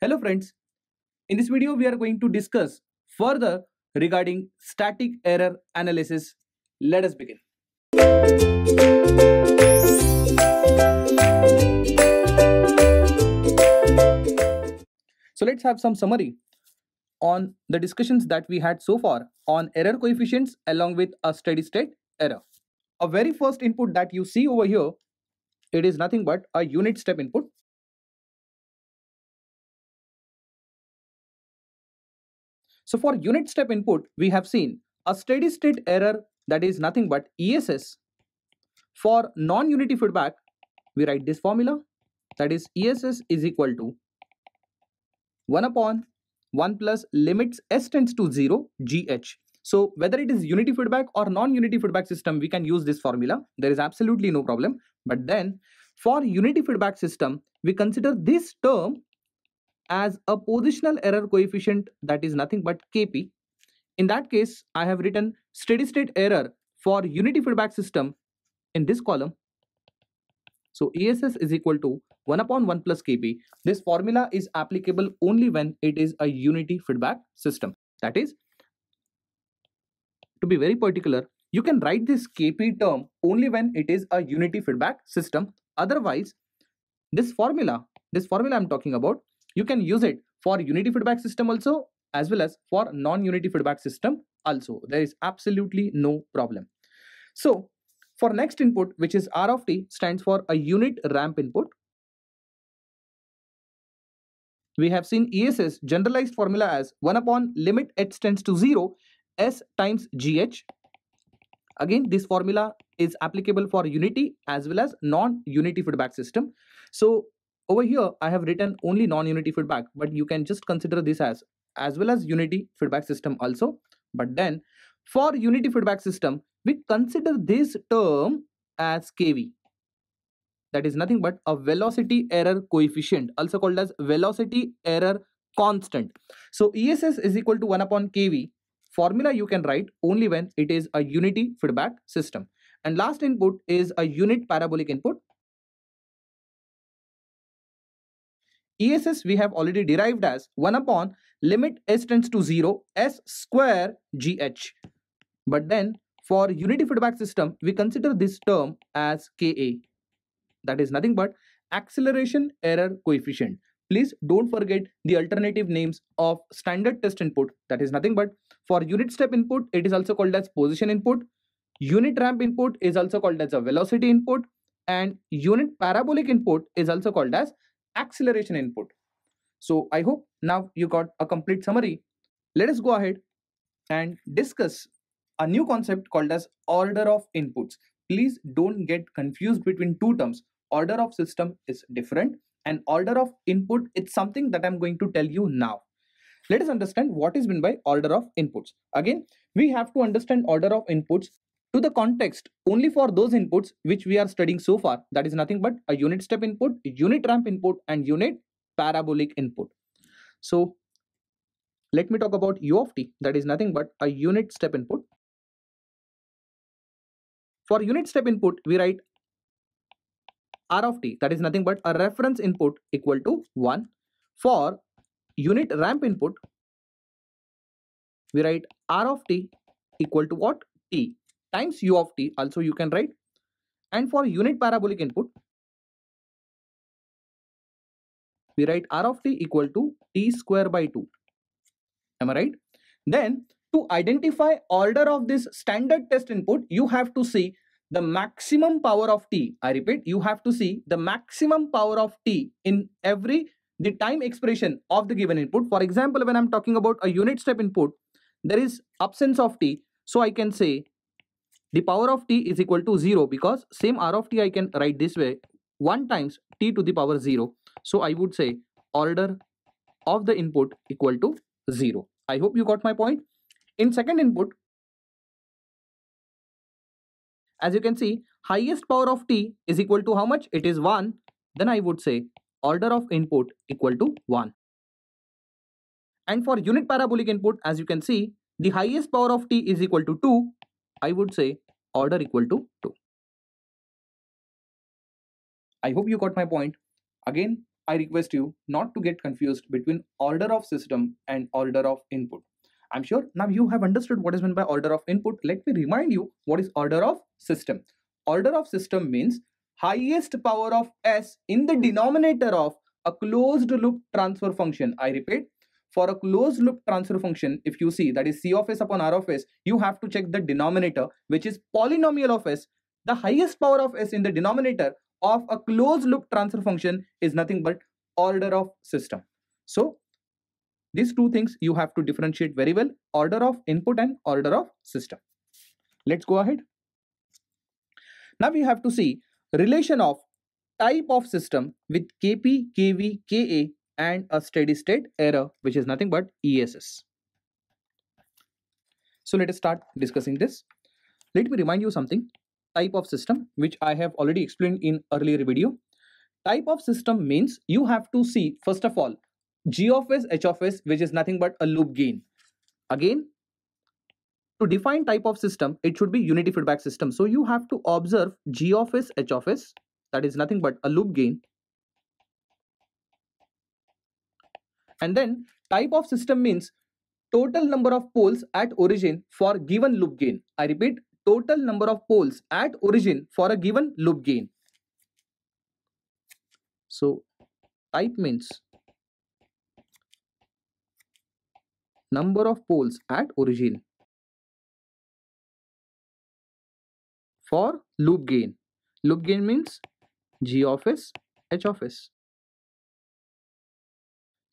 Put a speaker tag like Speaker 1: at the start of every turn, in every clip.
Speaker 1: Hello friends, in this video we are going to discuss further regarding static error analysis. Let us begin. So let's have some summary on the discussions that we had so far on error coefficients along with a steady state error. A very first input that you see
Speaker 2: over here, it is nothing but a unit step input So for unit step input, we have seen a steady state error that is nothing but ESS. For
Speaker 1: non-unity feedback, we write this formula that is ESS is equal to 1 upon 1 plus limits s tends to 0 gh. So whether it is unity feedback or non-unity feedback system, we can use this formula. There is absolutely no problem. But then for unity feedback system, we consider this term as a positional error coefficient that is nothing but kp. In that case, I have written steady state error for unity feedback system in this column. So ESS is equal to 1 upon 1 plus kp. This formula is applicable only when it is a unity feedback system. That is, to be very particular, you can write this kp term only when it is a unity feedback system. Otherwise, this formula, this formula I'm talking about, you can use it for unity feedback system also as well as for non-unity feedback system also. There is absolutely no problem. So for next input, which is R of t stands for a unit ramp input. We have seen ESS generalized formula as 1 upon limit h tends to 0 s times gh. Again, this formula is applicable for unity as well as non-unity feedback system. So over here, I have written only non-unity feedback, but you can just consider this as as well as unity feedback system also. But then for unity feedback system, we consider this term as KV. That is nothing but a velocity error coefficient, also called as velocity error constant. So ESS is equal to 1 upon KV. Formula you
Speaker 2: can write only when it is a unity feedback system. And last input is a unit parabolic input ESS we have already derived as 1 upon limit s tends to 0 s square gh.
Speaker 1: But then for unity feedback system, we consider this term as Ka. That is nothing but acceleration error coefficient. Please don't forget the alternative names of standard test input. That is nothing but for unit step input, it is also called as position input. Unit ramp input is also called as a velocity input and unit parabolic input is also called as acceleration input. So I hope now you got a complete summary. Let us go ahead and discuss a new concept called as order of inputs. Please don't get confused between two terms. Order of system is different and order of input it's something that I'm going to tell you now. Let us understand what is meant by order of inputs. Again, we have to understand order of inputs to the context only for those inputs which we are studying so far that is nothing but a unit step input unit ramp input and unit parabolic
Speaker 2: input so let me talk about u of t that is nothing but a unit step input for unit step input we write r of t that is nothing but a reference input equal to 1
Speaker 1: for unit ramp input we write r of t
Speaker 2: equal to what t times u of t also you can write. And for unit parabolic input, we write r of t equal to t square by 2. Am I right? Then to identify
Speaker 1: order of this standard test input, you have to see the maximum power of t. I repeat, you have to see the maximum power of t in every the time expression of the given input. For example, when I'm talking about a unit step input, there is absence of t. So I can say the power of t is equal to 0 because same r of t I can write this way 1 times t to the power 0. So I would say order
Speaker 2: of the input equal to 0. I hope you got my point. In second input, as you can see, highest power of t is equal to how much? It is 1. Then I would say order of input equal to 1. And for unit parabolic input, as you can see, the highest power of t is equal to 2 I would say order equal to 2. I hope you got my point. Again, I request you not to get confused
Speaker 1: between order of system and order of input. I'm sure now you have understood what is meant by order of input. Let me remind you what is order of system. Order of system means highest power of S in the denominator of a closed loop transfer function. I repeat, for a closed loop transfer function, if you see that is C of s upon R of s, you have to check the denominator, which is polynomial of s. The highest power of s in the denominator of a closed loop transfer function is nothing but order of system. So these two things you have to differentiate very well, order of input and order of system. Let's go ahead. Now we have to see relation of type of system with KP, KV, KA and a steady state error, which is nothing but ESS. So let us start discussing this. Let me remind you something, type of system, which I have already explained in earlier video. Type of system means you have to see, first of all, g of s, h of s, which is nothing but a loop gain. Again, to define type of system, it should be unity feedback system. So you have to observe g of s, h of s, that is nothing but a loop gain And then type of system means total number of poles at origin for given loop gain. I repeat, total number of poles at origin for a given loop gain. So type means
Speaker 2: number of poles at origin for loop gain. Loop gain
Speaker 1: means G of S, H of S.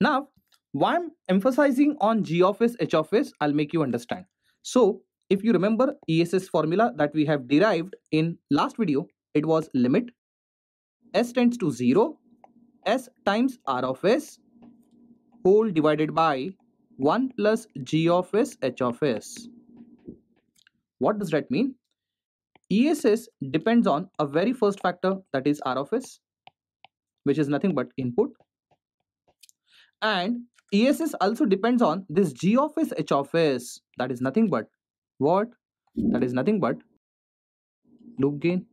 Speaker 1: Now why I'm emphasizing on G of S, H of S, I'll make you understand. So if you remember ESS formula that we have derived in last video, it was limit S tends to 0, S times R of S whole divided by 1 plus G of S, H of S. What does that mean? ESS depends on a very first factor that is R of S, which is nothing but input. And ESS also depends on this G of S H of S. That is nothing but
Speaker 2: what? That is nothing but loop gain.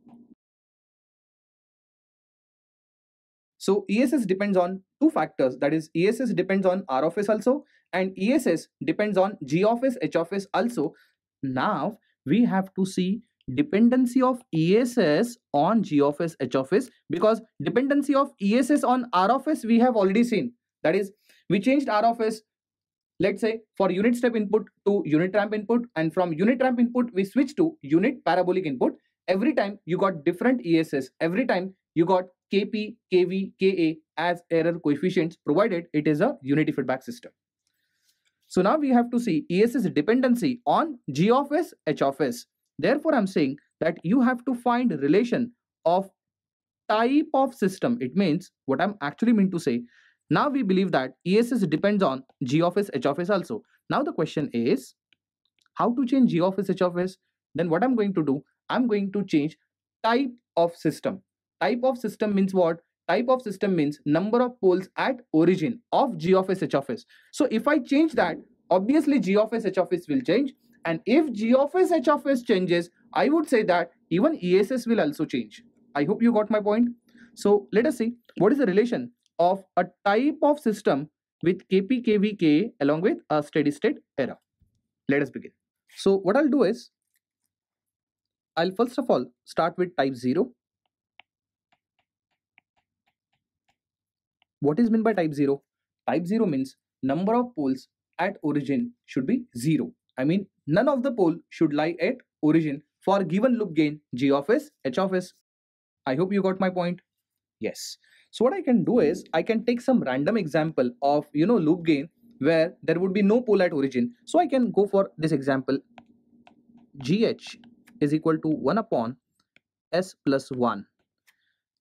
Speaker 2: So ESS depends on two factors. That is ESS
Speaker 1: depends on R of S also and ESS depends on G of S H of S also. Now we have to see dependency of ESS on G of S H of S because dependency of ESS on R of S we have already seen. That is we changed R of S, let's say, for unit step input to unit ramp input. And from unit ramp input, we switch to unit parabolic input. Every time you got different ESS, every time you got KP, KV, KA as error coefficients, provided it is a unity feedback system. So now we have to see ESS dependency on G of S, H of S. Therefore, I'm saying that you have to find relation of type of system. It means what I'm actually meant to say now we believe that ESS depends on G of S, H of S also. Now the question is, how to change G of S, H of S? Then what I'm going to do, I'm going to change type of system. Type of system means what? Type of system means number of poles at origin of G of S, H of S. So if I change that, obviously G of S, H of S will change. And if G of S, H of S changes, I would say that even ESS will also change. I hope you got my point. So let us see what is the relation of a type of system with KPKVK along with a steady state error. Let us begin. So what I'll do is, I'll first of all start with type 0. What is meant by type 0? Type 0 means number of poles at origin should be 0. I mean none of the pole should lie at origin for given loop gain g of s h of s. I hope you got my point. Yes. So what I can do is I can take some random example of, you know, loop gain where there would be no pole at origin. So I can go for this example. GH is equal to 1 upon S plus 1.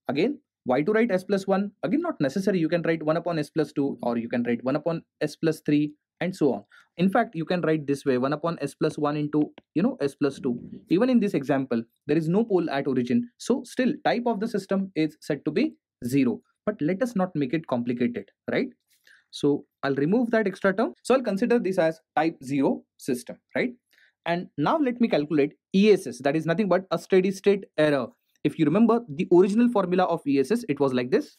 Speaker 1: Again, why to write S plus 1? Again, not necessary. You can write 1 upon S plus 2 or you can write 1 upon S plus 3 and so on. In fact, you can write this way 1 upon S plus 1 into, you know, S plus 2. Even in this example, there is no pole at origin. So still type of the system is said to be 0 but let us not make it complicated right so i'll remove that extra term so i'll consider this as type 0 system right and now let me calculate ess that is nothing but a steady state error if you remember the original formula of ess it was like this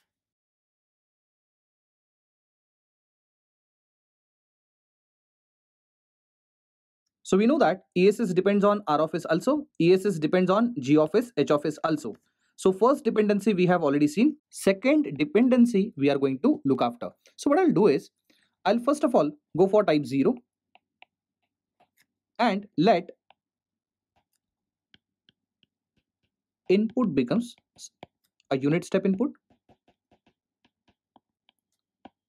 Speaker 2: So we know that ESS depends on R of S also, ESS depends on G of S, H of S also. So first
Speaker 1: dependency we have already seen. Second dependency we are going to look after. So what I'll do is, I'll first of all go for type 0 and let input becomes a unit step input.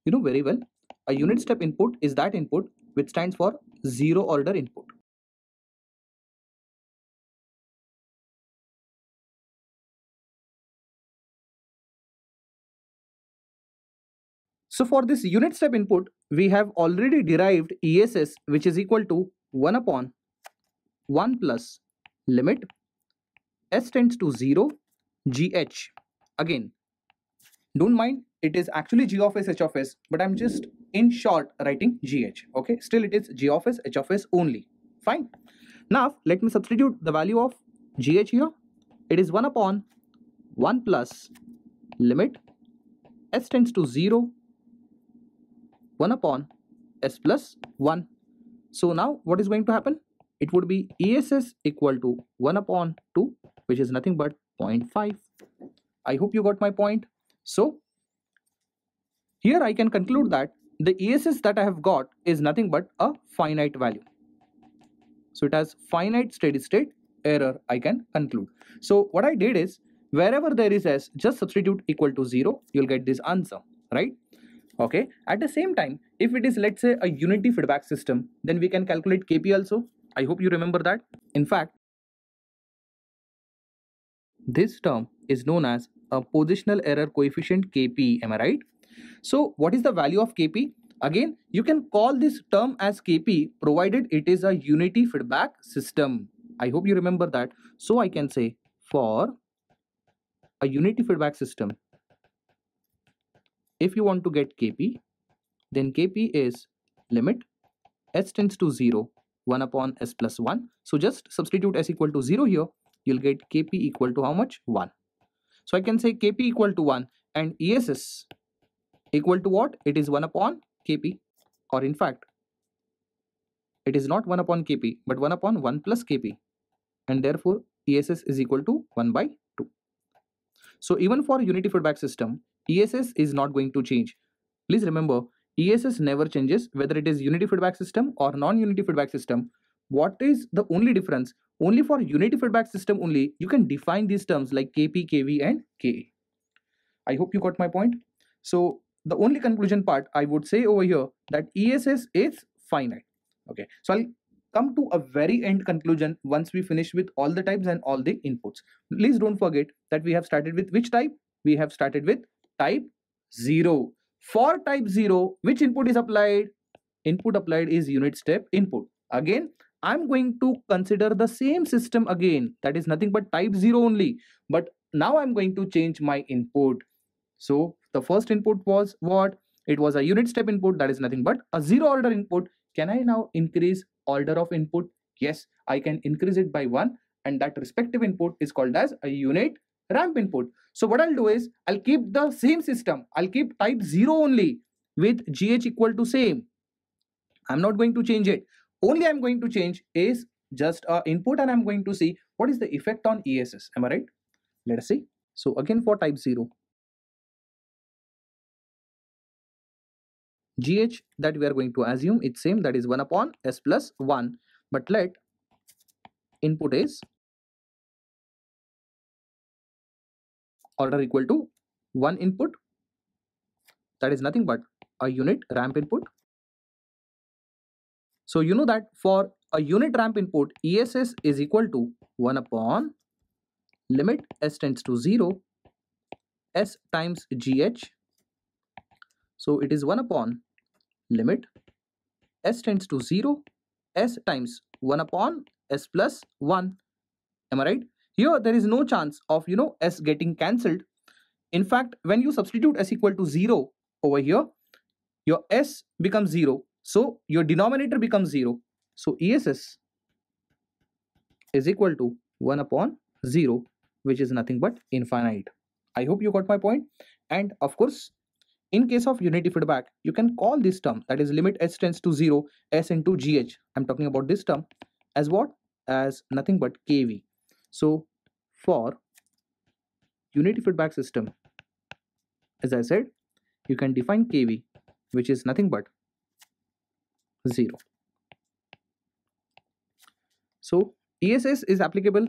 Speaker 1: You know very well, a unit step input is that input which stands for zero order input.
Speaker 2: So for this unit step input, we have already derived ESS, which is equal to 1 upon
Speaker 1: 1 plus limit s tends to 0 gh. Again, don't mind, it is actually g of s, h of s, but I'm just in short writing gh. Okay, still it is g of s, h of s only. Fine. Now, let me substitute the value of gh here. It is 1 upon 1 plus limit s tends to 0 1 upon s plus 1. So now what is going to happen? It would be ESS equal to 1 upon 2 which is nothing but 0.5. I hope you got my point. So here I can conclude that the ESS that I have got is nothing but a finite value. So it has finite steady state error I can conclude. So what I did is wherever there is s just substitute equal to 0 you'll get this answer right okay at the same time if it is let's say a unity feedback system then we can calculate kp also i hope you remember that in fact this term is known as a positional error coefficient kp am i right so what is the value of kp again you can call this term as kp provided it is a unity feedback system i hope you remember that so i can say for a unity feedback system if you want to get kp then kp is limit s tends to 0 1 upon s plus 1 so just substitute s equal to 0 here you'll get kp equal to how much 1 so i can say kp equal to 1 and ess equal to what it is 1 upon kp or in fact it is not 1 upon kp but 1 upon 1 plus kp and therefore ess is equal to 1 by 2 so even for unity feedback system ESS is not going to change. Please remember, ESS never changes whether it is unity feedback system or non-unity feedback system. What is the only difference? Only for unity feedback system only, you can define these terms like KP, KV and KA. I hope you got my point. So the only conclusion part I would say over here that ESS is finite. Okay, so I'll come to a very end conclusion once we finish with all the types and all the inputs. Please don't forget that we have started with which type? We have started with type 0. For type 0, which input is applied? Input applied is unit step input. Again, I'm going to consider the same system again. That is nothing but type 0 only. But now I'm going to change my input. So the first input was what? It was a unit step input. That is nothing but a zero order input. Can I now increase order of input? Yes, I can increase it by one. And that respective input is called as a unit ramp input. So what I'll do is I'll keep the same system. I'll keep type 0 only with GH equal to same. I'm not going to change it. Only I'm going to change is just
Speaker 2: uh, input and I'm going to see what is the effect on ESS. Am I right? Let us see. So again for type 0. GH that we are going to assume it's same that is 1 upon S plus 1. But let input is order equal to one input that is nothing but a unit ramp
Speaker 1: input so you know that for a unit ramp input ess is equal to 1 upon limit s tends to 0 s times gh so it is 1 upon limit s tends to 0 s times 1 upon s plus 1 am i right here, there is no chance of, you know, s getting cancelled. In fact, when you substitute s equal to 0 over here, your s becomes 0. So, your denominator becomes 0. So, ESS is equal to 1 upon 0, which is nothing but infinite. I hope you got my point. And of course, in case of unity feedback, you can call this term that is limit s tends to 0 s into gh. I'm talking about this term as what? As nothing but kv. So for unity feedback system, as I said, you can define kV, which is nothing but 0. So ESS is applicable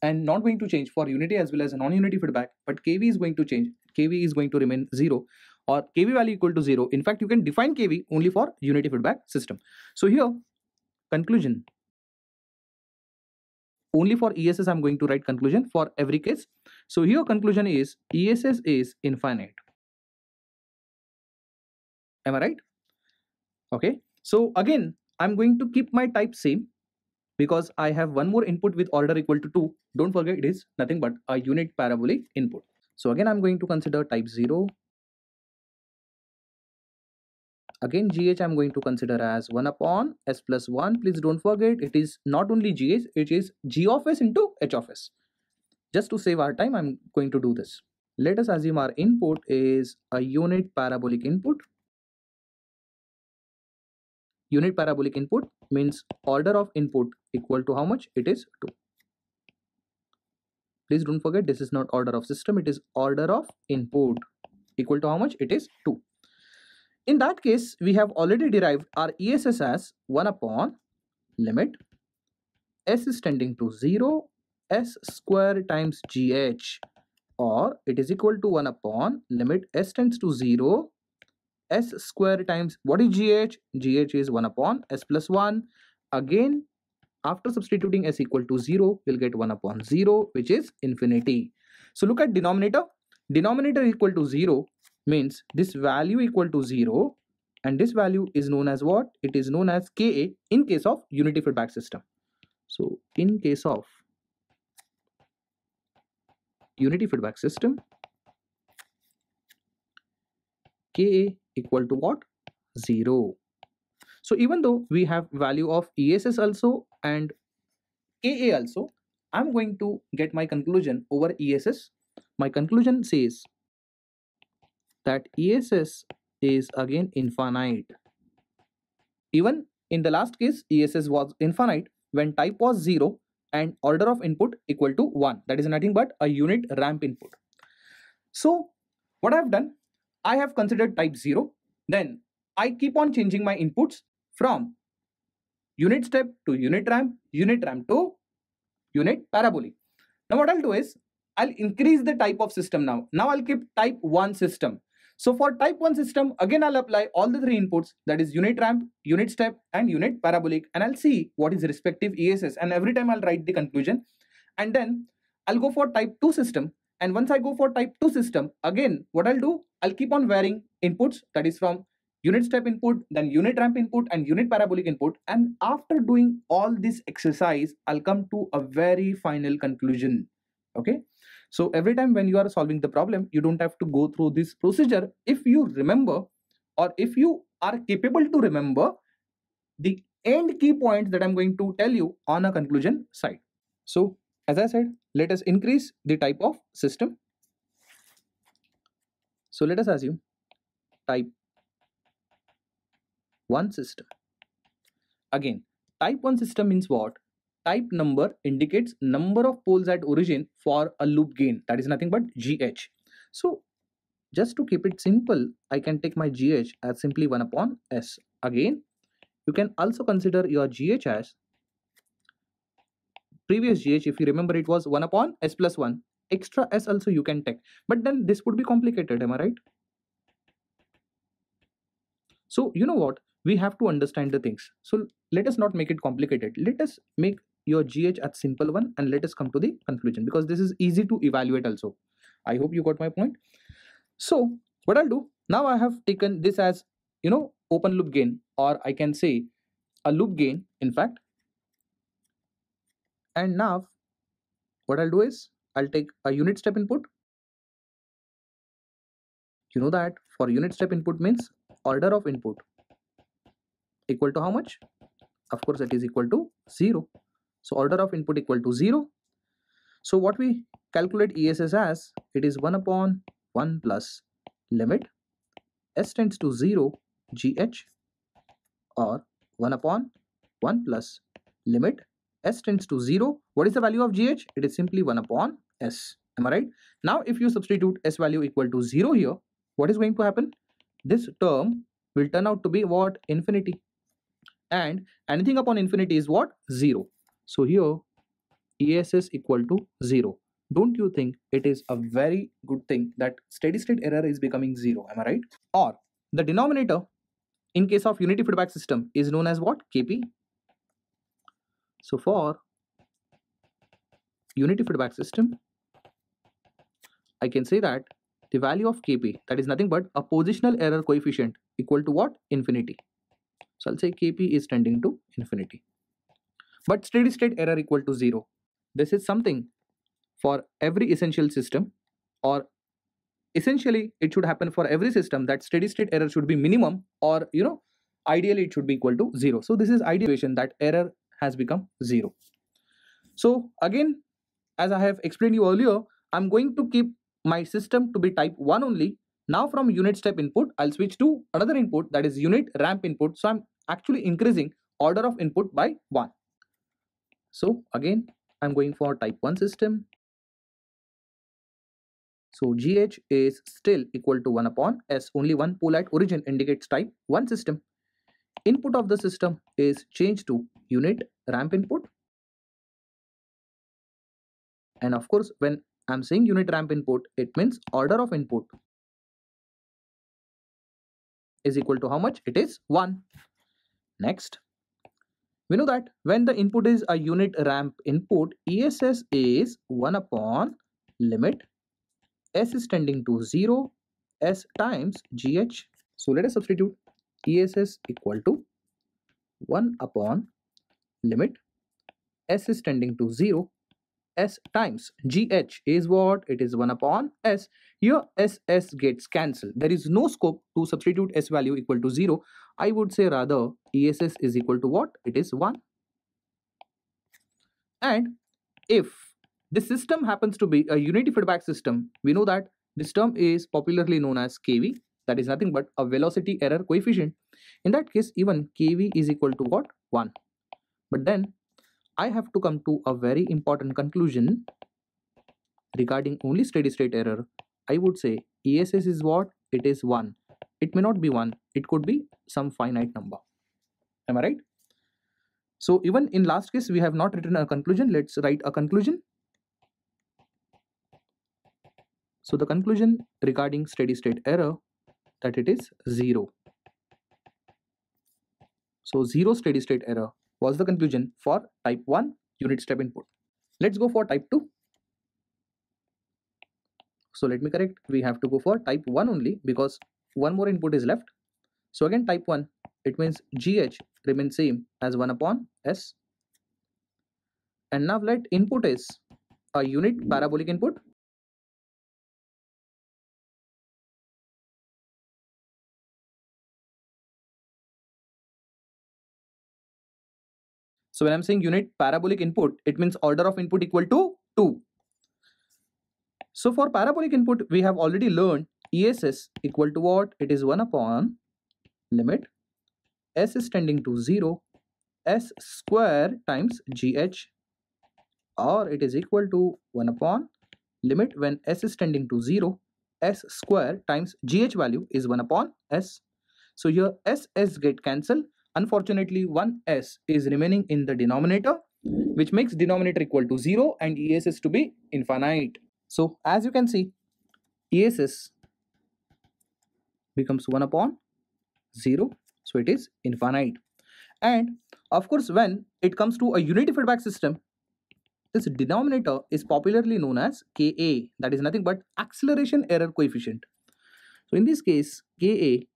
Speaker 1: and not going to change for unity as well as non-unity feedback, but KV is going to change. KV is going to remain 0 or KV value equal to 0. In fact, you can define KV only for unity feedback system. So here, conclusion,
Speaker 2: only for ess i'm going to write conclusion for every case so here conclusion is ess is infinite am
Speaker 1: i right okay so again i'm going to keep my type same because i have one more input with order equal to 2 don't forget it is nothing but a unit parabolic input so again i'm going to consider type 0 again gh i'm going to consider as 1 upon s plus 1 please don't forget it is not only gh it is g of s into h of s just to save our time i'm going to do this let us assume our input is a unit parabolic input unit parabolic input means order of input equal to how much it is 2 please don't forget this is not order of system it is order of input equal to how much it is 2 in that case, we have already derived our ESS as 1 upon limit s is tending to 0 s square times gh or it is equal to 1 upon limit s tends to 0 s square times what is gh gh is 1 upon s plus 1 again after substituting s equal to 0 we'll get 1 upon 0 which is infinity so look at denominator denominator equal to 0 means this value equal to 0 and this value is known as what it is known as ka in case of unity feedback system so in case of unity feedback system ka equal to what 0 so even though we have value of ess also and ka also i'm going to get my conclusion over ess my conclusion says that ESS is again infinite. Even in the last case, ESS was infinite when type was 0 and order of input equal to 1. That is nothing but a unit ramp input. So what I've done, I have considered type 0. Then I keep on changing my inputs from unit step to unit ramp, unit ramp to unit parabolic. Now what I'll do is, I'll increase the type of system now. Now I'll keep type 1 system. So for type 1 system, again, I'll apply all the three inputs that is unit ramp, unit step and unit parabolic and I'll see what is respective ESS and every time I'll write the conclusion and then I'll go for type 2 system and once I go for type 2 system, again, what I'll do, I'll keep on varying inputs that is from unit step input, then unit ramp input and unit parabolic input. And after doing all this exercise, I'll come to a very final conclusion. Okay. So every time when you are solving the problem, you don't have to go through this procedure. If you remember or if you are capable to remember the end key points that I'm going to tell you on a conclusion side. So as I said, let us increase the type of system. So let us assume type 1 system. Again, type 1 system means what? type number indicates number of poles at origin for a loop gain that is nothing but gh so just to keep it simple i can take my gh as simply 1 upon s again you can also consider your gh as previous gh if you remember it was 1 upon s plus 1 extra s also you can take but then this would be complicated am i right so you know what we have to understand the things so let us not make it complicated let us make your gh at simple one and let us come to the conclusion because this is easy to evaluate also i hope you got my point so what i'll do now i have taken this as you know open loop gain or i can say a loop gain in fact
Speaker 2: and now what i'll do is i'll take a unit step input you know that for unit step input means order of input equal to how much of course it is equal to 0
Speaker 1: so order of input equal to 0. So what we calculate ESS as, it is 1 upon 1 plus limit s tends to 0 gh or 1 upon 1 plus limit s tends to 0. What is the value of gh? It is simply 1 upon s. Am I right? Now if you substitute s value equal to 0 here, what is going to happen? This term will turn out to be what? Infinity. And anything upon infinity is what? 0. So here ES is equal to 0. Don't you think it is a very good thing that steady state error is becoming 0, am I right? Or the denominator in case of unity feedback system is known as what? Kp. So for unity feedback system, I can say that the value of Kp that is nothing but a positional error coefficient equal to what? Infinity. So I'll say Kp is tending to infinity but steady state error equal to 0. This is something for every essential system or essentially it should happen for every system that steady state error should be minimum or you know ideally it should be equal to 0. So this is ideation that error has become 0. So again as I have explained you earlier I'm going to keep my system to be type 1 only. Now from unit step input I'll switch to another input that is unit ramp input so I'm actually increasing order of input by 1. So again, I'm going for type 1 system. So GH is still equal to 1 upon S. Only one pole at origin indicates type 1
Speaker 2: system. Input of the system is changed to unit ramp input. And of course, when I'm saying unit ramp input, it means order of input is equal to how much? It is 1. Next. We know that when the input is a unit
Speaker 1: ramp input, ESS is 1 upon limit S is tending to 0, S times GH. So let us substitute ESS equal to 1 upon limit S is tending to 0, s times gh is what it is 1 upon s here ss gets cancelled there is no scope to substitute s value equal to 0 i would say rather ess is equal to what it is 1 and if the system happens to be a unity feedback system we know that this term is popularly known as kv that is nothing but a velocity error coefficient in that case even kv is equal to what 1 but then I have to come to a very important conclusion regarding only steady state error. I would say ESS is what? It is 1. It may not be 1. It could be some finite number. Am I right? So even in last case, we have not written a conclusion. Let's write a conclusion. So the conclusion regarding steady state error that it is 0. So 0 steady state error was the conclusion for type 1 unit step input. Let's go for type 2. So let me correct, we have to go for type 1 only because one more input is left. So again type 1, it means GH remains same as 1 upon S. And now let input is a unit parabolic input
Speaker 2: So when I'm saying unit parabolic input, it means order of input equal to 2. So for parabolic
Speaker 1: input, we have already learned ESS equal to what? It is 1 upon limit S is tending to 0 S square times GH or it is equal to 1 upon limit when S is tending to 0 S square times GH value is 1 upon S. So here S, get cancelled Unfortunately, one s is remaining in the denominator, which makes denominator equal to 0 and ES is to be infinite. So as you can see, ESS becomes 1 upon 0. So it is infinite. And of course, when it comes to a unity feedback system, this denominator is popularly known as Ka, that is nothing but acceleration error coefficient. So in this case, Ka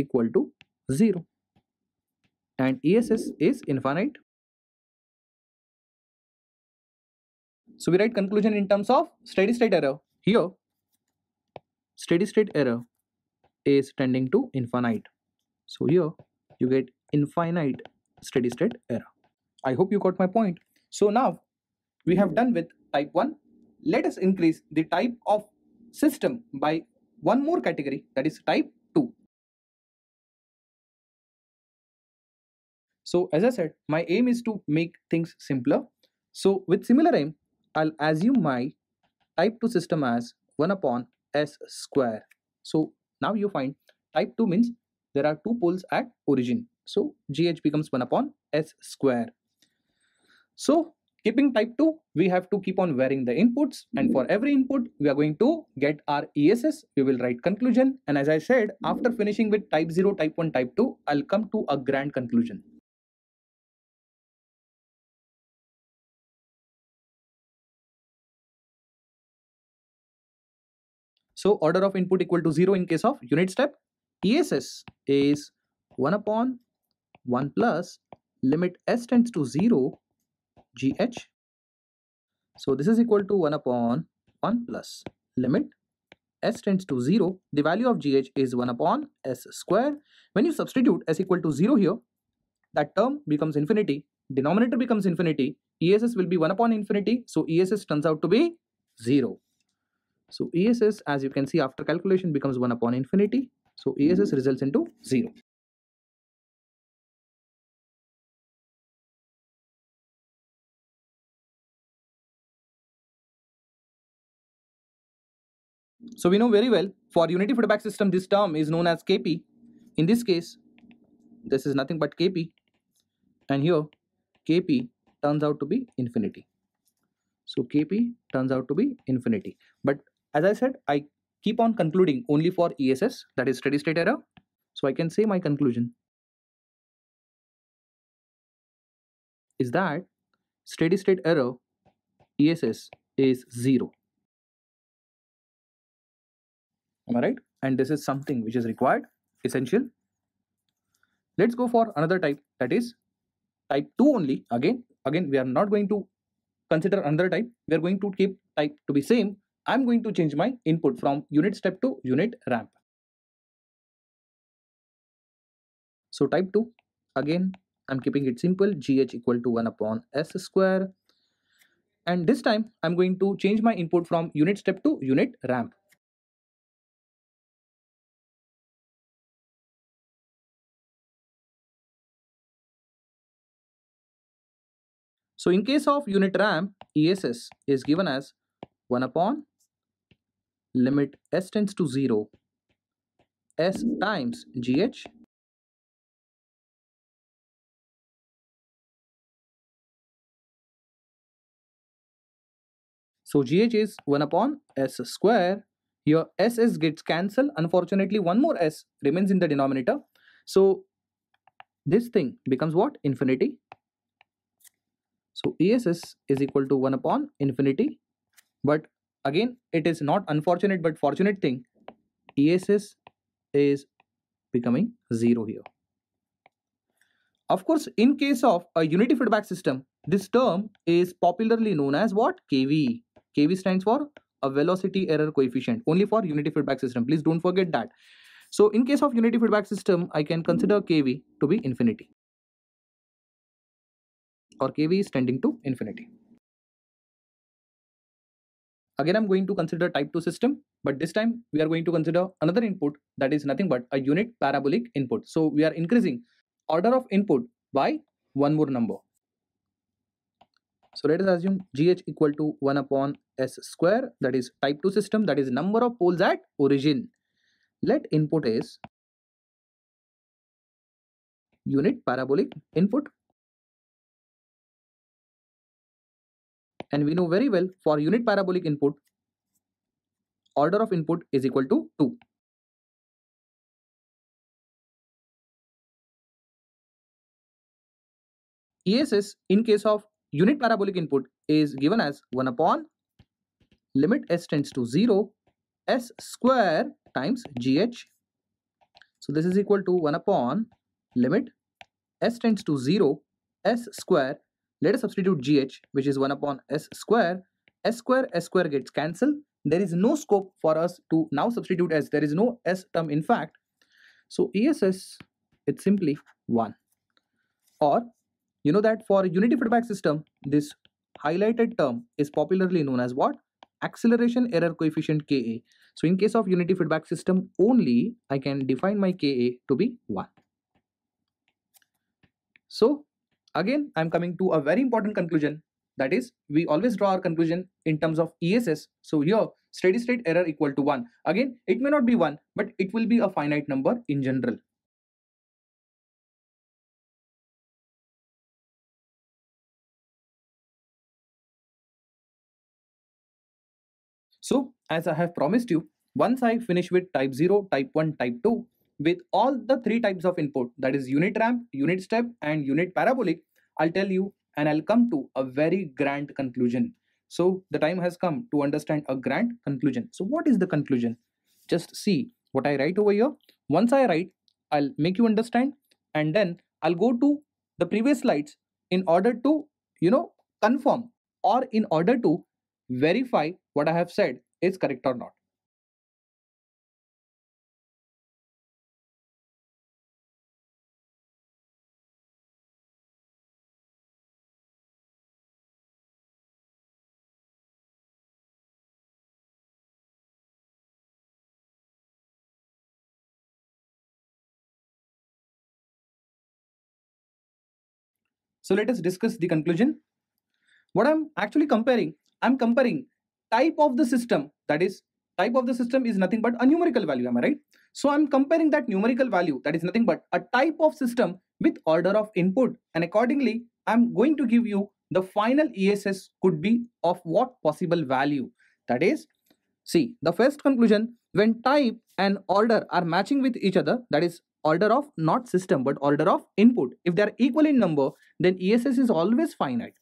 Speaker 2: equal to 0 and ESS is infinite. So we write conclusion in terms of steady state error. Here steady state error is tending
Speaker 1: to infinite. So here you get infinite steady state error. I hope you got my point. So now we have done with type 1. Let us
Speaker 2: increase the type of system by one more category that is type 2. So as I said, my aim is to make things simpler. So with similar aim, I'll assume my
Speaker 1: type 2 system as 1 upon s square. So now you find type 2 means there are two poles at origin. So GH becomes 1 upon s square. So keeping type 2, we have to keep on varying the inputs and for every input, we are going to get our ESS. We will write conclusion and as I said, after finishing with type 0, type 1, type 2, I'll come to a grand conclusion. So order of input equal to 0 in case of unit step. ESS is 1 upon 1 plus limit s tends to 0 gh. So this is equal to 1 upon 1 plus limit s tends to 0. The value of gh is 1 upon s square. When you substitute s equal to 0 here, that term becomes infinity. Denominator becomes infinity. ESS will be 1 upon infinity. So ESS turns out to be 0.
Speaker 2: So ESS, as you can see, after calculation becomes 1 upon infinity. So ESS results into 0.
Speaker 1: So we know very well for unity feedback system this term is known as Kp. In this case, this is nothing but Kp and here Kp turns out to be infinity. So Kp turns out to be infinity.
Speaker 2: But as I said, I keep on concluding only for ESS, that is steady state error. So I can say my conclusion is that steady state error ESS is zero. Am I right? And this is something which is required, essential. Let's go for another type that is type 2
Speaker 1: only. Again, again, we are not going to consider another type. We are going to keep type to be same
Speaker 2: I'm going to change my input from unit step to unit ramp. So type 2, again, I'm keeping it simple, gh equal to 1 upon s square. And this time, I'm going to change my input from unit step to unit ramp.
Speaker 1: So in case of unit ramp, ESS is given as 1 upon
Speaker 2: limit s tends to 0 s times gh So GH is 1 upon S square. Here S is gets cancelled. Unfortunately, one more S remains
Speaker 1: in the denominator. So this thing becomes what? Infinity. So ESS is equal to 1 upon infinity. But again it is not unfortunate but fortunate thing ess is becoming zero here of course in case of a unity feedback system this term is popularly known as what kv kv stands for a velocity error coefficient only for unity feedback system please don't forget that so in case of unity
Speaker 2: feedback system i can consider kv to be infinity or kv is tending to infinity Again, I'm
Speaker 1: going to consider type 2 system, but this time we are going to consider another input that is nothing but a unit parabolic input. So we are increasing order of input by one more number. So let us assume GH equal to 1 upon S square that
Speaker 2: is type 2 system that is number of poles at origin. Let input is unit parabolic input And we know very well for unit parabolic input, order of input is equal to 2. ESS in case of unit parabolic input is given as 1 upon limit
Speaker 1: s tends to 0 s square times gh. So this is equal to 1 upon limit s tends to 0 s square let us substitute GH, which is 1 upon S square. S square, S square gets cancelled. There is no scope for us to now substitute S. There is no S term in fact. So ESS, it's simply 1. Or, you know that for unity feedback system, this highlighted term is popularly known as what? Acceleration error coefficient KA. So in case of unity feedback system only, I can define my KA to be 1. So Again, I'm coming to a very important conclusion. That is, we always draw our conclusion in terms of ESS. So
Speaker 2: here, steady state error equal to 1. Again, it may not be 1, but it will be a finite number in general. So as I have promised you, once I finish with type 0, type 1, type 2, with
Speaker 1: all the three types of input that is unit ramp, unit step and unit parabolic, I'll tell you and I'll come to a very grand conclusion. So the time has come to understand a grand conclusion. So what is the conclusion? Just see what I write over here. Once I write, I'll make you understand and then I'll go to the previous slides in order
Speaker 2: to, you know, confirm or in order to verify what I have said is correct or not. So let us discuss the conclusion. What I'm actually comparing, I'm comparing type of the
Speaker 1: system, that is type of the system is nothing but a numerical value, am I right? So I'm comparing that numerical value, that is nothing but a type of system with order of input. And accordingly, I'm going to give you the final ESS could be of what possible value. That is, see, the first conclusion, when type and order are matching with each other, that is order of not system but order of input if they are equal in number then ess is always finite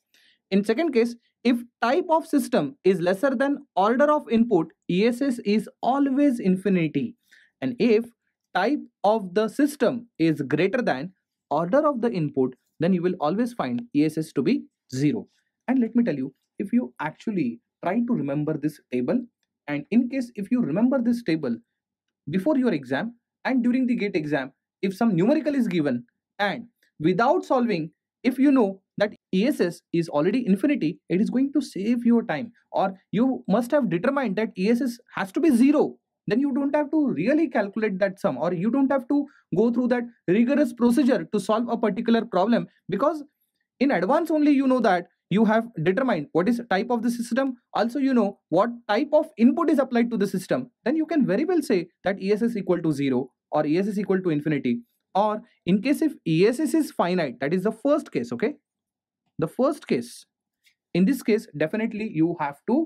Speaker 1: in second case if type of system is lesser than order of input ess is always infinity and if type of the system is greater than order of the input then you will always find ess to be zero and let me tell you if you actually try to remember this table and in case if you remember this table before your exam and during the gate exam if some numerical is given and without solving if you know that ess is already infinity it is going to save your time or you must have determined that ess has to be zero then you don't have to really calculate that sum or you don't have to go through that rigorous procedure to solve a particular problem because in advance only you know that you have determined what is type of the system also you know what type of input is applied to the system then you can very well say that ess is equal to 0 or es is equal to infinity or in case if ess is finite that is the first case okay the first case in this case definitely you have to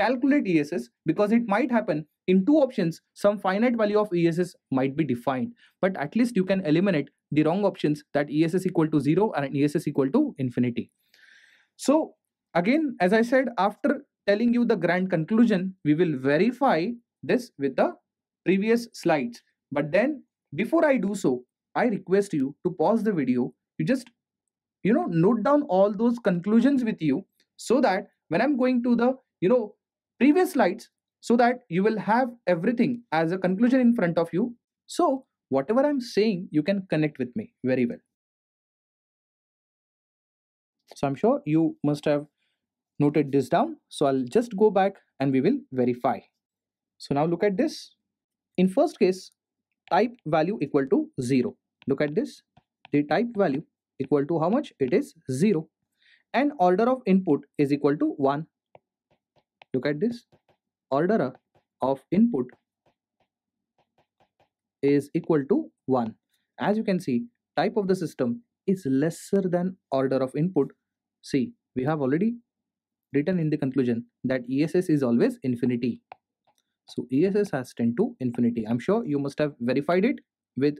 Speaker 1: calculate ess because it might happen in two options some finite value of ess might be defined but at least you can eliminate the wrong options that ess equal to 0 and ess equal to infinity so, again, as I said, after telling you the grand conclusion, we will verify this with the previous slides. But then, before I do so, I request you to pause the video. You just, you know, note down all those conclusions with you so that when I'm going to the, you know, previous slides, so that you will have everything as a conclusion in front of you. So, whatever I'm saying, you can connect with me very well. So I'm sure you must have noted this down. So I'll just go back and we will verify. So now look at this. In first case, type value equal to 0. Look at this. The type value equal to how much? It is 0. And order of input is equal to 1. Look at this. Order of input is equal to 1. As you can see, type of the system is lesser than order of input See, we have already written in the conclusion that ESS is always infinity. So ESS has tend to infinity. I'm sure you must have verified it with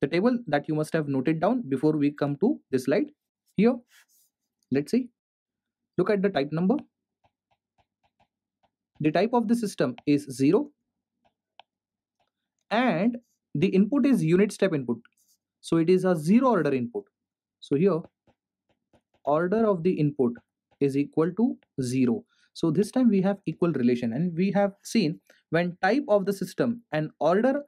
Speaker 1: the table that you must have noted down before we come to this slide here. Let's see. Look at the type number. The type of the system is 0 and the input is unit step input. So it is a zero order input. So here order of the input is equal to 0 so this time we have equal relation and we have seen when type of the system and order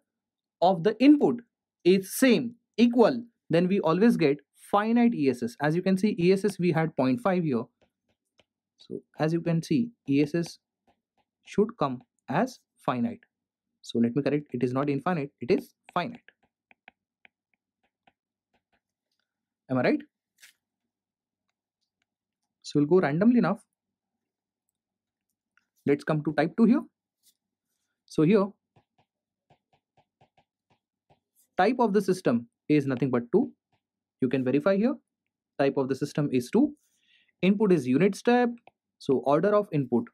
Speaker 1: of the input is same equal then we always get finite ESS as you can see ESS we had 0.5 here so as you can see ESS should come as finite so let me correct it is not infinite it is finite am I right so we'll go randomly now. Let's come to type 2 here. So here, type of the system is nothing but 2. You can verify here. Type of the system is 2. Input is unit step. So order of input.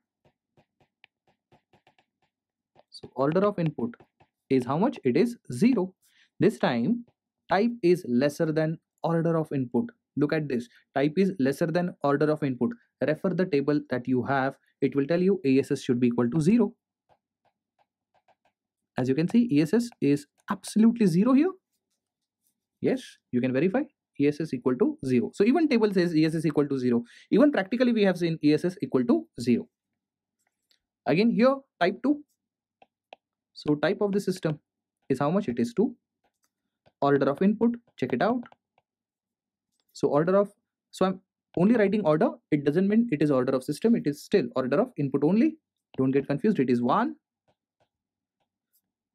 Speaker 1: So order of input is how much? It is 0. This time type is lesser than order of input. Look at this. Type is lesser than order of input. Refer the table that you have. It will tell you ASS should be equal to 0. As you can see, ESS is absolutely 0 here. Yes, you can verify. ESS equal to 0. So even table says ESS equal to 0. Even practically we have seen ESS equal to 0. Again here type 2. So type of the system is how much it is 2. Order of input, check it out so order of so i'm only writing order it doesn't mean it is order of system it is still order of input only don't get confused it is one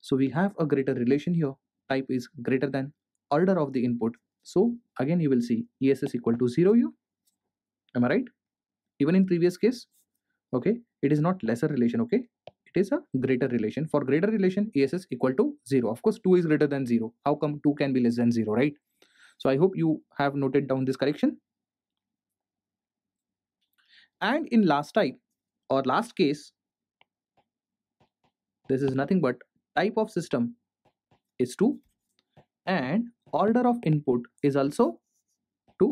Speaker 1: so we have a greater relation here type is greater than order of the input so again you will see ess is equal to 0u am i right even in previous case okay it is not lesser relation okay it is a greater relation for greater relation ess is equal to 0 of course 2 is greater than 0 how come 2 can be less than 0 right so i hope you have noted down this correction and in last type or last case this is nothing but type of system is 2 and order of input is also 2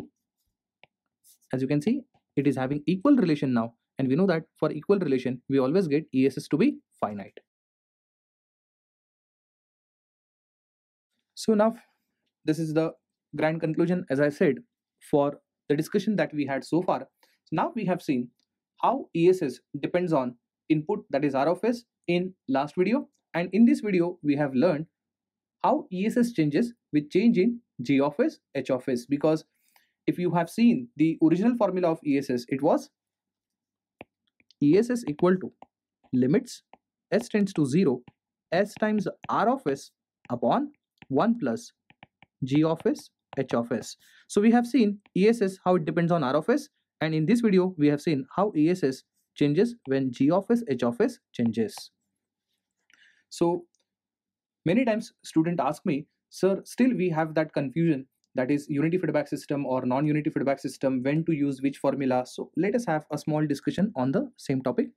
Speaker 2: as you can see it is having equal relation now and we know that for equal relation we always get ess to be finite so now this is the grand conclusion, as I said, for the discussion that
Speaker 1: we had so far, now we have seen how ESS depends on input that is R of S in last video and in this video we have learned how ESS changes with change in G of S, H of S because if you have seen the original formula of ESS it was ESS equal to limits S tends to 0 S times R of S upon 1 plus G of S h of s. So we have seen ESS how it depends on r of s and in this video we have seen how ESS changes when g of s h of s changes. So many times student ask me sir still we have that confusion that is unity feedback system or non-unity feedback system when to use which formula so let us have a small discussion on the same topic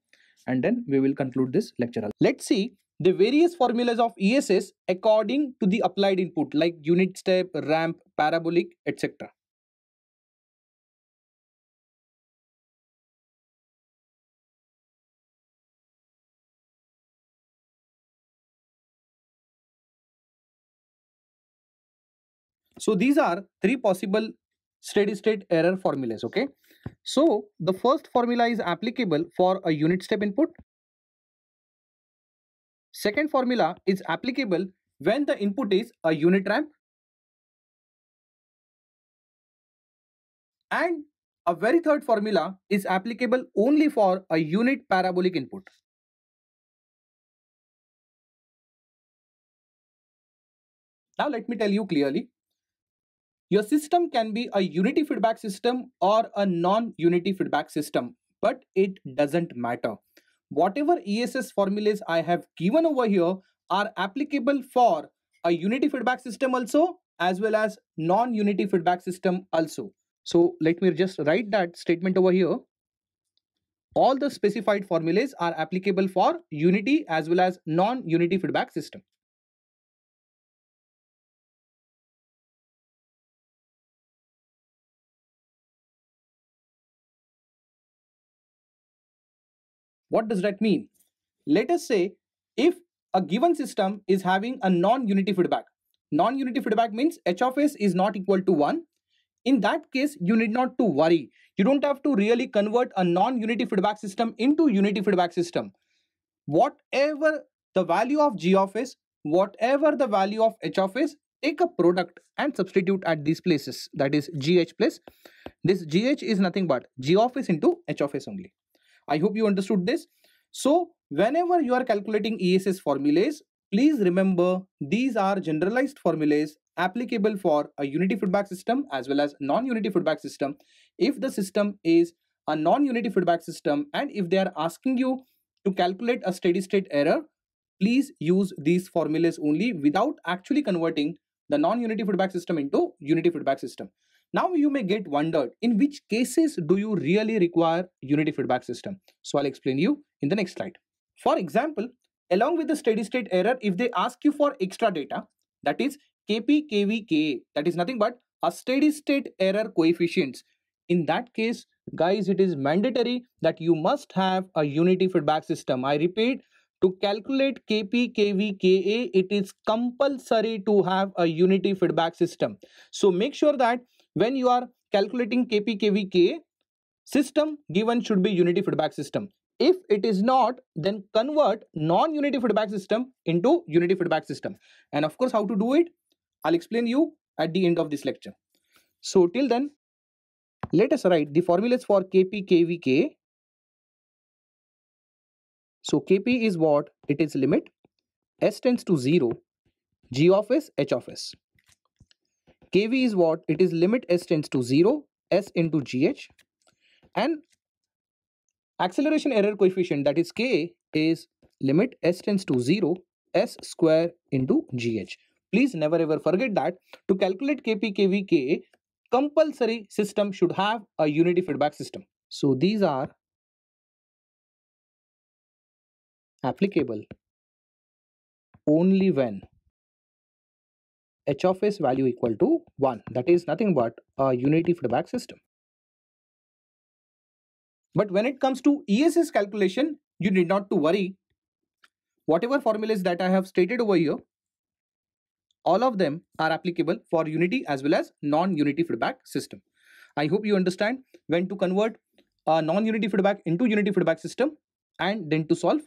Speaker 1: and then we will conclude this lecture let's see the various formulas of ESS according to the applied input like unit step, ramp, parabolic, etc. So these are three possible steady state error formulas, okay? So the first formula is applicable for a unit step input, Second formula is applicable when the input is a unit
Speaker 2: ramp and a very third formula is applicable only for a unit parabolic input. Now let me tell you clearly. Your system can be a unity feedback system or
Speaker 1: a non-unity feedback system, but it doesn't matter whatever ESS formulas I have given over here are applicable for a unity feedback system also as well as non-unity feedback system also. So let me just write that statement over here. All the specified formulas are applicable for unity as well as non-unity feedback system.
Speaker 2: What does that mean? Let us say if a given system is having a non-unity feedback. Non-unity
Speaker 1: feedback means h of s is not equal to 1. In that case, you need not to worry. You don't have to really convert a non-unity feedback system into unity feedback system. Whatever the value of g of s, whatever the value of h of s, take a product and substitute at these places that is gh plus this gh is nothing but g of s into h of s only I hope you understood this. So whenever you are calculating ESS formulas, please remember these are generalized formulas applicable for a unity feedback system as well as non-unity feedback system. If the system is a non-unity feedback system and if they are asking you to calculate a steady state error, please use these formulas only without actually converting the non-unity feedback system into unity feedback system. Now you may get wondered, in which cases do you really require unity feedback system? So I'll explain you in the next slide. For example, along with the steady state error, if they ask you for extra data, that is KP, KV, KA, that is nothing but a steady state error coefficients. In that case, guys, it is mandatory that you must have a unity feedback system. I repeat, to calculate KP, KV, KA, it is compulsory to have a unity feedback system. So make sure that when you are calculating kpkvk system given should be unity feedback system if it is not then convert non-unity feedback system into unity feedback system and of course how to do it
Speaker 2: i'll explain you at the end of this lecture so till then let us write the formulas for kp kvk so kp is what it is limit s tends to 0 g of s h of s
Speaker 1: kV is what? It is limit s tends to 0, s into gh. And acceleration error coefficient that is k is limit s tends to 0, s square into gh. Please never ever forget
Speaker 2: that to calculate kp, kv, k compulsory system should have a unity feedback system. So these are applicable only when h of s value equal to 1 that is nothing but a unity feedback system
Speaker 1: but when it comes to ess calculation you need not to worry whatever formulas that i have stated over here all of them are applicable for unity as well as non-unity feedback system i hope you understand when to convert a non-unity feedback into unity feedback system and then to solve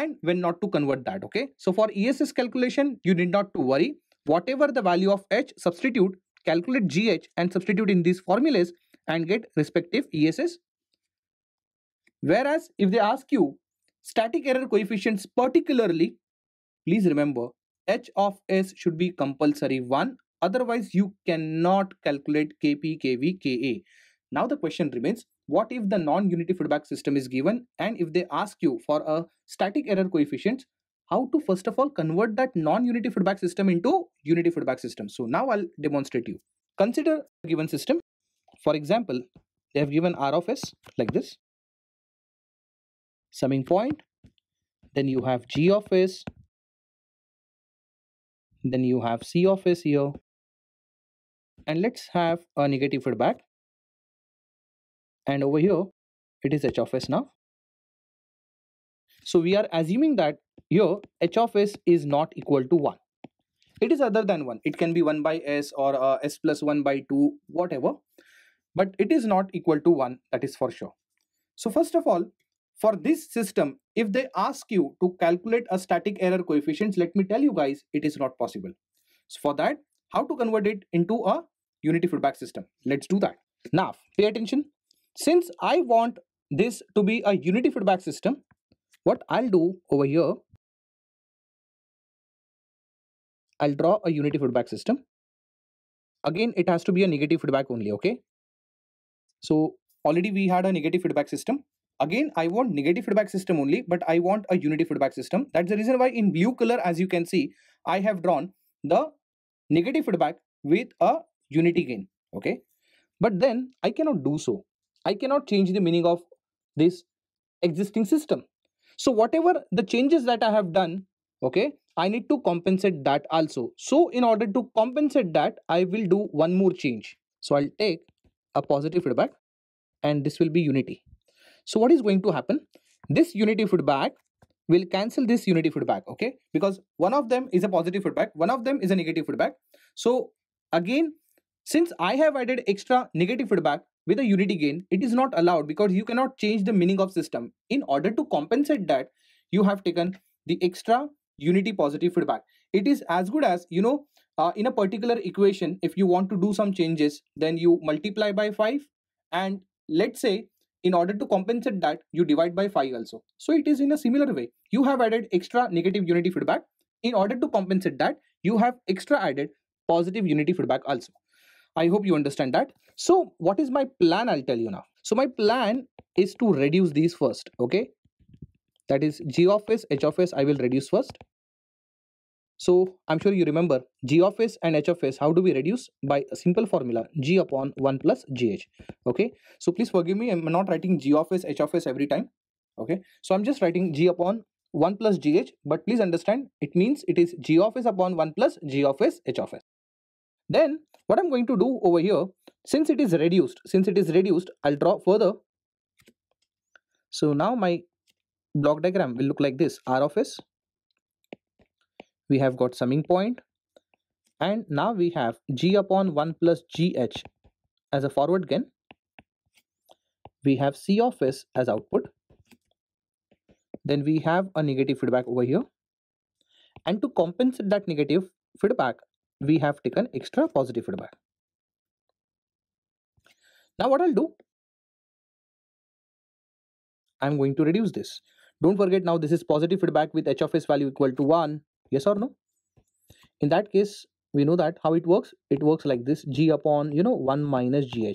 Speaker 1: and when not to convert that okay so for ess calculation you need not to worry whatever the value of H, substitute, calculate GH and substitute in these formulas and get respective ESS. Whereas if they ask you static error coefficients particularly, please remember H of S should be compulsory 1 otherwise you cannot calculate KP, KV, KA. Now the question remains what if the non-unity feedback system is given and if they ask you for a static error coefficient how to first of all convert that non-unity feedback system into unity feedback system. So now I'll demonstrate you. Consider a given system. For example, they have given
Speaker 2: R of S like this. Summing point. Then you have G of S. Then you have C of S here. And let's have a negative feedback. And over here, it is H of S now. So we are assuming
Speaker 1: that here h of s is not equal to 1. It is other than 1. It can be 1 by s or uh, s plus 1 by 2, whatever. But it is not equal to 1, that is for sure. So first of all, for this system, if they ask you to calculate a static error coefficient, let me tell you guys, it is not possible. So for that, how to convert it into a unity feedback system? Let's do that. Now, pay attention.
Speaker 2: Since I want this to be a unity feedback system, what I'll do over here, I'll draw a unity feedback system. Again, it has to be a negative feedback only, okay? So
Speaker 1: already we had a negative feedback system. Again, I want negative feedback system only, but I want a unity feedback system. That's the reason why in blue color, as you can see, I have drawn the negative feedback with a unity gain, okay? But then I cannot do so. I cannot change the meaning of this existing system. So whatever the changes that I have done, okay, I need to compensate that also. So in order to compensate that, I will do one more change. So I'll take a positive feedback and this will be unity. So what is going to happen? This unity feedback will cancel this unity feedback, okay? Because one of them is a positive feedback, one of them is a negative feedback. So again, since I have added extra negative feedback, with a unity gain it is not allowed because you cannot change the meaning of system in order to compensate that you have taken the extra unity positive feedback it is as good as you know uh, in a particular equation if you want to do some changes then you multiply by 5 and let's say in order to compensate that you divide by 5 also so it is in a similar way you have added extra negative unity feedback in order to compensate that you have extra added positive unity feedback also I hope you understand that. So what is my plan? I'll tell you now. So my plan is to reduce these first. Okay. That is g of s, h of s, I will reduce first. So I'm sure you remember g of s and h of s. How do we reduce? By a simple formula g upon 1 plus gh. Okay. So please forgive me. I'm not writing g of s, h of s every time. Okay. So I'm just writing g upon 1 plus gh. But please understand it means it is g of s upon 1 plus g of s, h of s. Then what I'm going to do over here, since it is reduced, since it is reduced, I'll draw further. So now my block diagram will look like this, R of S. We have got summing point. And now we have G upon 1 plus GH as a forward gain. We have C of S as output. Then we have a negative feedback over here. And to compensate that negative feedback, we have taken
Speaker 2: extra positive feedback. Now what I'll do, I'm going to reduce this. Don't forget now this is positive feedback
Speaker 1: with h of s value equal to 1. Yes or no? In that case, we know that how it works. It works like this g upon, you know, 1 minus gh.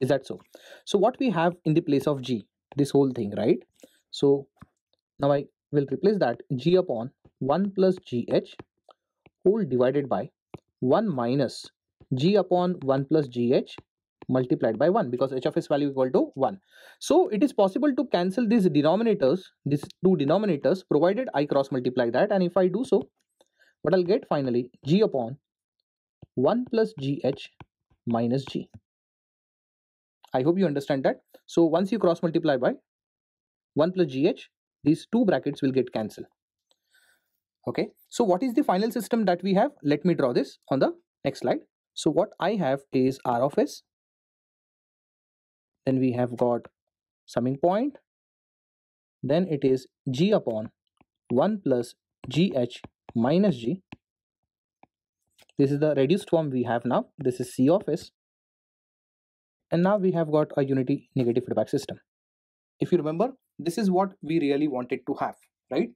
Speaker 1: Is that so? So what we have in the place of g, this whole thing, right? So now I will replace that g upon 1 plus gh whole divided by 1 minus g upon 1 plus gh multiplied by 1 because h of s value equal to 1. So it is possible to cancel these denominators, these two denominators provided I cross multiply that and if I do so, what I'll get finally g upon 1 plus gh minus g. I hope you understand that. So once you cross multiply by 1 plus gh, these two brackets will get cancelled. Okay, so what is the final system that we have? Let me draw this on the next
Speaker 2: slide. So what I have is R of S. Then we have got summing point. Then it is G upon
Speaker 1: 1 plus GH minus G. This is the reduced form we have now. This is C of S. And now we have got a unity negative feedback system. If you remember, this is what we really wanted to have, right?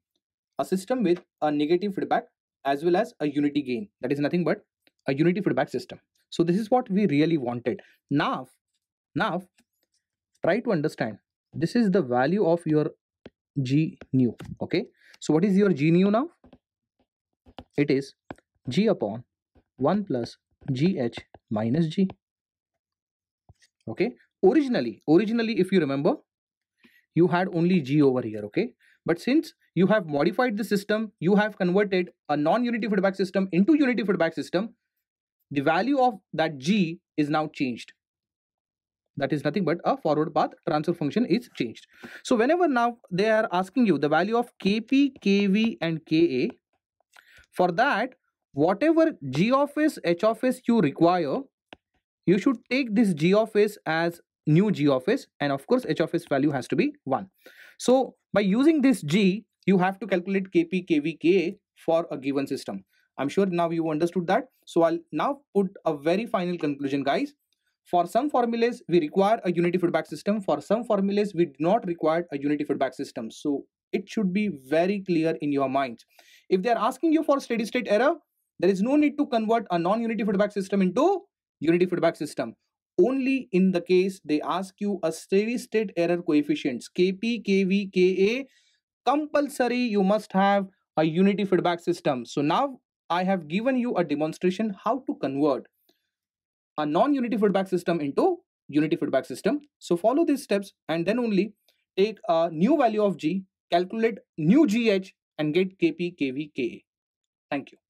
Speaker 1: a system with a negative feedback as well as a unity gain. That is nothing but a unity feedback system. So this is what we really wanted. Now, now try to understand. This is the value of your G nu. Okay. So what is your G nu now? It is G upon 1 plus GH minus G. Okay. Originally, originally if you remember, you had only G over here. Okay. But since you have modified the system, you have converted a non-unity feedback system into unity feedback system, the value of that G is now changed. That is nothing but a forward path transfer function is changed. So whenever now they are asking you the value of Kp, Kv and Ka, for that, whatever G of S, H of S you require, you should take this G of S as new g of s and of course h of s value has to be 1. So by using this g you have to calculate kp kv K for a given system. I'm sure now you understood that. So I'll now put a very final conclusion guys. For some formulas we require a unity feedback system. For some formulas we do not require a unity feedback system. So it should be very clear in your mind. If they are asking you for steady state error there is no need to convert a non-unity feedback system into unity feedback system only in the case they ask you a steady state error coefficients KP, KV, KA. Compulsory, you must have a unity feedback system. So now I have given you a demonstration how to convert a non-unity feedback system into unity feedback system. So follow these
Speaker 2: steps and then only take a new value of G, calculate new GH and get KP, KV, KA. Thank you.